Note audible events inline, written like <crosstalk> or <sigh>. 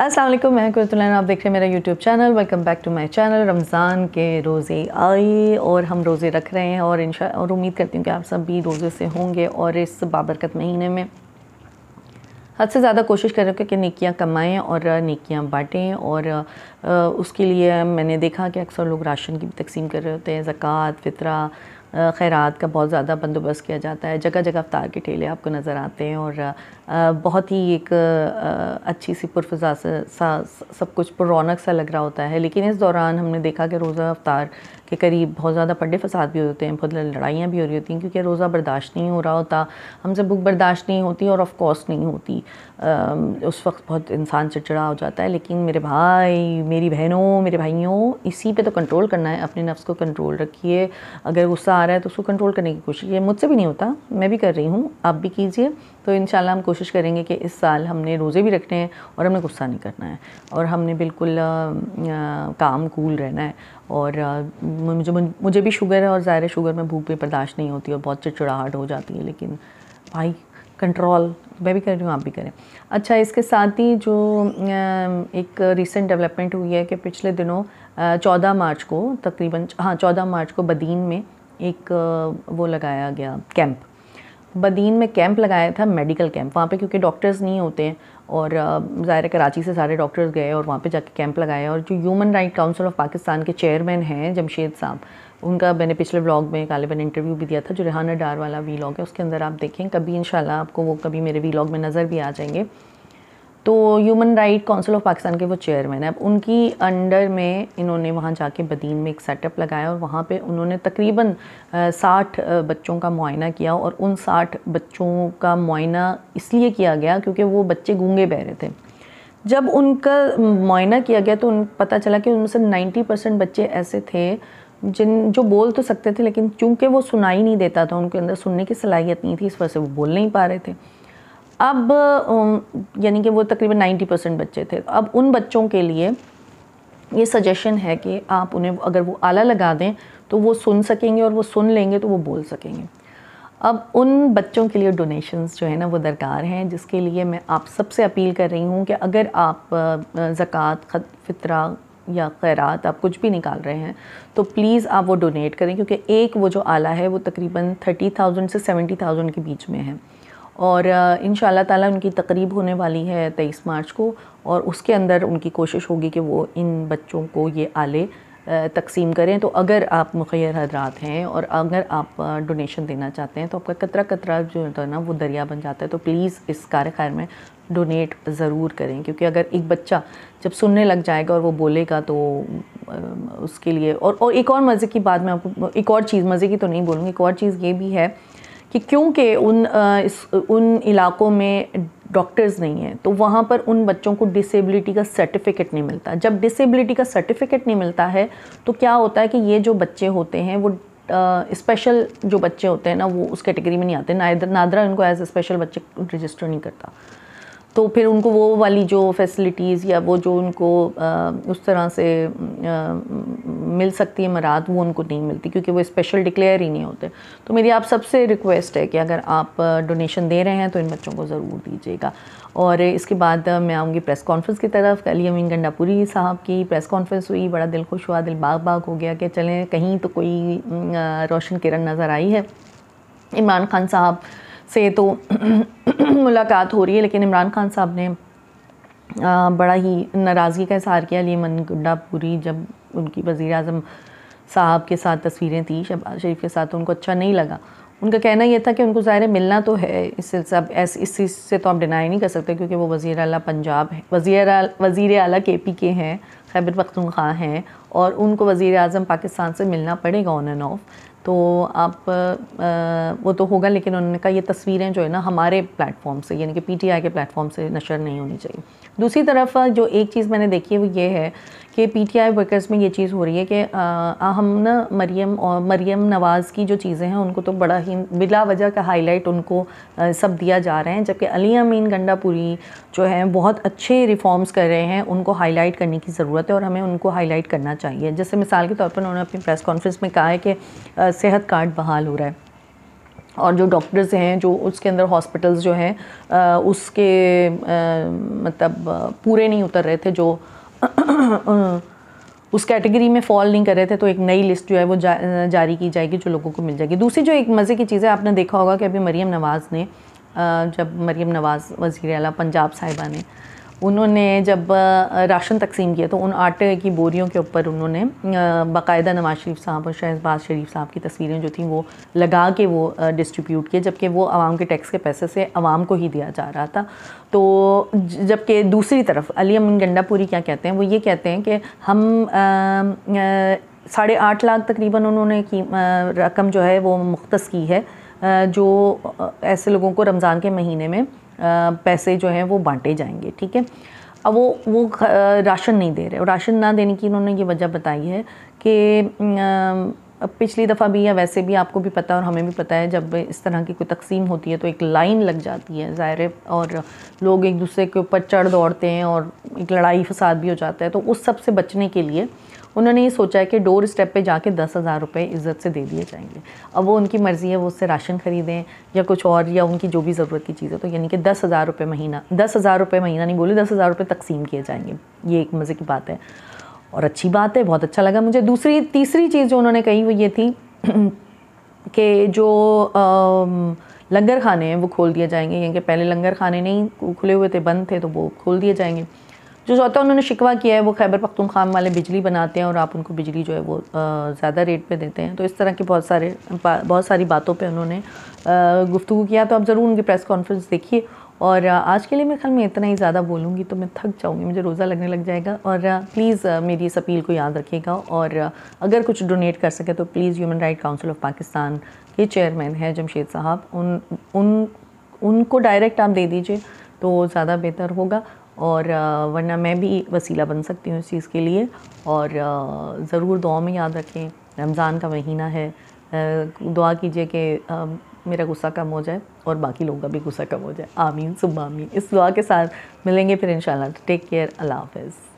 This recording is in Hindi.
असलम मैं कुरतुलैन आप देख रहे हैं मेरा YouTube channel welcome back to my channel Ramzan के रोज़े आए और हम रोज़े रख रहे हैं और इन और उम्मीद करती हूँ कि आप सब भी रोज़े से होंगे और इस बाबरकत महीने में हद से ज़्यादा कोशिश कर रहे हो कि निकियाँ कमाएँ और निकियाँ बांटें और उसके लिए मैंने देखा कि अक्सर लोग राशन की भी तकसीम कर रहे होते हैं ज़क़़त फितरा खैरात का बहुत ज़्यादा बंदोबस्त किया जाता है जगह जगह अवतार के ठेले आपको नज़र आते हैं और बहुत ही एक अच्छी सी पुरफा सा सब कुछ पुरौनक सा लग रहा होता है लेकिन इस दौरान हमने देखा कि रोज़ा अवतार के करीब बहुत ज़्यादा पड्डे फसाद भी होते हैं बहुत लड़ाइयाँ भी हो रही होती हैं क्योंकि रोज़ा बर्दाश्त नहीं हो रहा होता हमसे भूख बर्दाश्त नहीं होती और ऑफ कोर्स नहीं होती आ, उस वक्त बहुत इंसान चिड़चिड़ा हो जाता है लेकिन मेरे भाई मेरी बहनों मेरे भाइयों इसी पे तो कंट्रोल करना है अपने नफ्स को कंट्रोल रखिए अगर गुस्सा आ रहा है तो उसको कंट्रोल करने की कोशिश कीजिए मुझसे भी नहीं होता मैं भी कर रही हूँ आप भी कीजिए तो इन हम कोशिश करेंगे कि इस साल हमने रोज़े भी रखने हैं और हमें गुस्सा नहीं करना है और हमने बिल्कुल आ, आ, काम कूल रहना है और आ, मुझे मुझे भी शुगर है और ज़ाहिर शुगर में भूख भी बर्दाश्त नहीं होती और बहुत चिड़चिड़ाहट हो जाती है लेकिन भाई कंट्रोल मैं भी कर रही हूँ आप भी करें अच्छा इसके साथ ही जो एक रिसेंट डेवलपमेंट हुई है कि पिछले दिनों चौदह मार्च को तकरीबन हाँ चौदह मार्च को बदीन में एक वो लगाया गया कैंप बदीन में कैंप लगाया था मेडिकल कैंप वहाँ पे क्योंकि डॉक्टर्स नहीं होते हैं और ज़ाहिर कराची से सारे डॉक्टर्स गए और वहाँ पे जाके कैंप लगाया और जो human right council of Pakistan के चेयरमैन हैं जमशेद साहब उनका मैंने पिछले व्लॉग में गालिबन इंटरव्यू भी दिया था जो रिहाना डार वाला वी है उसके अंदर आप देखें कभी इन आपको वो कभी मेरे वी में नज़र भी आ जाएंगे तो human right council of Pakistan के वो चेयरमैन है अब उनकी अंडर में इन्होंने वहाँ जाके बदीन में एक सेटअप लगाया और वहाँ पे उन्होंने तकरीबन साठ बच्चों का मुआयना किया और उन साठ बच्चों का मुआयना इसलिए किया गया क्योंकि वो बच्चे गूंगे बह रहे थे जब उनका मुआयना किया गया तो उन पता चला कि उनमें से नाइन्टी परसेंट बच्चे ऐसे थे जिन जो बोल तो सकते थे लेकिन चूंकि वो सुनाई नहीं देता था उनके अंदर सुनने की सलाहियत नहीं थी इस वजह से वो बोल नहीं पा रहे थे अब यानी कि वो तकरीबन 90 परसेंट बच्चे थे अब उन बच्चों के लिए ये सजेशन है कि आप उन्हें अगर वो आला लगा दें तो वो सुन सकेंगे और वो सुन लेंगे तो वो बोल सकेंगे अब उन बच्चों के लिए डोनेशंस जो है ना वो दरकार हैं जिसके लिए मैं आप सबसे अपील कर रही हूँ कि अगर आप ज़क़़त खत फितरा या खैरात आप कुछ भी निकाल रहे हैं तो प्लीज़ आप वो डोनेट करें क्योंकि एक वो जो आला है वो तकरीबन थर्टी थाउजेंड से सेवेंटी थाउजेंड के बीच में है और इन ताला उनकी तकरीब होने वाली है तेईस मार्च को और उसके अंदर उनकी कोशिश होगी कि वो इन बच्चों को ये आले तकसीम करें तो अगर आप मुखर हजरात हैं और अगर आप डोनेशन देना चाहते हैं तो आपका कतरा कतरा जो होता है ना वो दरिया बन जाता है तो प्लीज़ इस कार खैर में डोनेट ज़रूर करें क्योंकि अगर एक बच्चा जब सुनने लग जाएगा और वो बोलेगा तो उसके लिए और और एक और मज़े की बात मैं आपको एक और चीज़ मज़े की तो नहीं बोलूँगी एक और चीज़ ये भी है कि क्योंकि उन इस उन इलाकों में डॉक्टर्स नहीं हैं तो वहाँ पर उन बच्चों को डिसेबिलिटी का सर्टिफिकेट नहीं मिलता जब डिसेबिलिटी का सर्टिफिकेट नहीं मिलता है तो क्या होता है कि ये जो बच्चे होते हैं वो स्पेशल uh, जो बच्चे होते हैं ना वो उस कैटेगरी में नहीं आते नादरा उनको एज स्पेशल बच्चे रजिस्टर नहीं करता तो फिर उनको वो वाली जो फैसिलिटीज़ या वो जो उनको उस तरह से मिल सकती है मराद वो उनको नहीं मिलती क्योंकि वो स्पेशल डिक्लेयर ही नहीं होते तो मेरी आप सबसे रिक्वेस्ट है कि अगर आप डोनेशन दे रहे हैं तो इन बच्चों को ज़रूर दीजिएगा और इसके बाद मैं आऊँगी प्रेस कॉन्फ्रेंस की तरफ कल अमीन गंडापुरी साहब की प्रेस कॉन्फ्रेंस हुई बड़ा दिल खुश हुआ दिल बाग बाग हो गया कि चलें कहीं तो कोई रोशन किरण नज़र आई है इमरान खान साहब से तो <clears throat> मुलाकात हो रही है लेकिन इमरान खान साहब ने बड़ा ही नाराज़गी का इजहार किया मन गुड्डा पूरी जब उनकी वज़ी अजम साहब के साथ तस्वीरें थी शहबाज शरीफ के साथ तो उनको अच्छा नहीं लगा उनका कहना यह था कि उनको ज़ाहिर मिलना तो है इससे सब ऐस इस चीज़ से तो आप डिनाई नहीं कर सकते क्योंकि वो वज़ी अला पंजाब है वज़ी वज़ी अल के पी के हैं खैबर पखतुनख्वा हैं और उनको वज़ी अजम पाकिस्तान से मिलना पड़ेगा ऑन एंड ऑफ तो आप आ, वो तो होगा लेकिन उन्होंने कहा ये तस्वीरें जो है ना हमारे प्लेटफॉर्म से यानी कि पीटीआई के प्लेटफॉर्म से नशर नहीं होनी चाहिए दूसरी तरफ जो एक चीज़ मैंने देखी है वो ये है कि पीटीआई वर्कर्स में ये चीज़ हो रही है कि आ, हम ना मरियम और मरियम नवाज़ की जो चीज़ें हैं उनको तो बड़ा ही बिला वजह का हाईलाइट उनको आ, सब दिया जा रहा है जबकि अली अमीन गंडापुरी जो हैं बहुत अच्छे रिफॉर्म्स कर रहे हैं उनको हाईलाइट करने की ज़रूरत है और हमें उनको हाईलाइट करना चाहिए जैसे मिसाल के तौर पर उन्होंने अपनी प्रेस कॉन्फ्रेंस में कहा है कि सेहत कार्ड बहाल हो रहा है और जो डॉक्टर्स हैं जो उसके अंदर हॉस्पिटल्स जो हैं उसके आ, मतलब पूरे नहीं उतर रहे थे जो उस कैटेगरी में फॉल नहीं कर रहे थे तो एक नई लिस्ट जो है वो जा, जारी की जाएगी जो लोगों को मिल जाएगी दूसरी जो एक मज़े की चीज़ है आपने देखा होगा कि अभी मरीम नवाज़ ने जब मरीम नवाज़ वज़ी अला पंजाब साहिबा ने उन्होंने जब राशन तकसीम किया तो उन आटे की बोरियों के ऊपर उन्होंने बाकायदा नवाज़ शरीफ साहब और शहजबाज़ शरीफ साहब की तस्वीरें जो थी वो लगा के वो डिस्ट्रीब्यूट किए जबकि वो आवाम के टैक्स के पैसे से आवाम को ही दिया जा रहा था तो जबकि दूसरी तरफ अली अमन गंडापुरी क्या कहते हैं वो ये कहते हैं कि हम साढ़े आठ लाख तकरीबन उन्होंने की रकम जो है वो मुख्त की है जो ऐसे लोगों को रमज़ान के महीने में पैसे जो हैं वो बांटे जाएंगे ठीक है अब वो वो राशन नहीं दे रहे और राशन ना देने की उन्होंने ये वजह बताई है कि पिछली दफ़ा भी या वैसे भी आपको भी पता और हमें भी पता है जब इस तरह की कोई तकसीम होती है तो एक लाइन लग जाती है ज़ाहिर और लोग एक दूसरे के ऊपर चढ़ दौड़ते हैं और एक लड़ाई फसाद भी हो जाता है तो उस सब से बचने के लिए उन्होंने ये सोचा है कि डोर स्टेप पे जाके दस हज़ार रुपये इज़्ज़त से दे दिए जाएंगे अब वो उनकी मर्ज़ी है वो उससे राशन ख़रीदें या कुछ और या उनकी जो भी ज़रूरत की चीज़ें तो यानी कि दस हज़ार रुपये महीना दस हज़ार रुपये महीना नहीं बोले दस हज़ार रुपये तकसीम किए जाएंगे ये एक मज़े की बात है और अच्छी बात है बहुत अच्छा लगा मुझे दूसरी तीसरी चीज़ जो उन्होंने कही वो ये थी <clears throat> कि जो लंगर खाने हैं वो खोल दिए जाएंगे यानी कि पहले लंगर खाने नहीं खुले हुए थे बंद थे तो वो खोल दिए जाएंगे जो चौथा उन्होंने शिकवा किया है वो खैबर पख्तूनख्वा वाले बिजली बनाते हैं और आप उनको बिजली जो है वो ज़्यादा रेट पे देते हैं तो इस तरह की बहुत सारे बहुत सारी बातों पे उन्होंने गुफ्तु किया तो आप ज़रूर उनकी प्रेस कॉन्फ्रेंस देखिए और आज के लिए मैं ख्याल में इतना ही ज़्यादा बोलूँगी तो मैं थक जाऊँगी मुझे रोज़ा लगने लग जाएगा और प्लीज़ मेरी इस अपील को याद रखिएगा और अगर कुछ डोनेट कर सके तो please human right council of Pakistan के चेयरमैन हैं जमशेद साहब उन उन उनको डायरेक्ट आप दे दीजिए तो ज़्यादा बेहतर होगा और वरना मैं भी वसीला बन सकती हूँ इस चीज़ के लिए और ज़रूर दुआ में याद रखें रमज़ान का महीना है दुआ कीजिए कि मेरा गुस्सा कम हो जाए और बाकी लोगों का भी गुस्सा कम हो जाए आमीन सुबह आमीन इस दुआ के साथ मिलेंगे फिर इन टेक केयर अल्लाह हाफिज़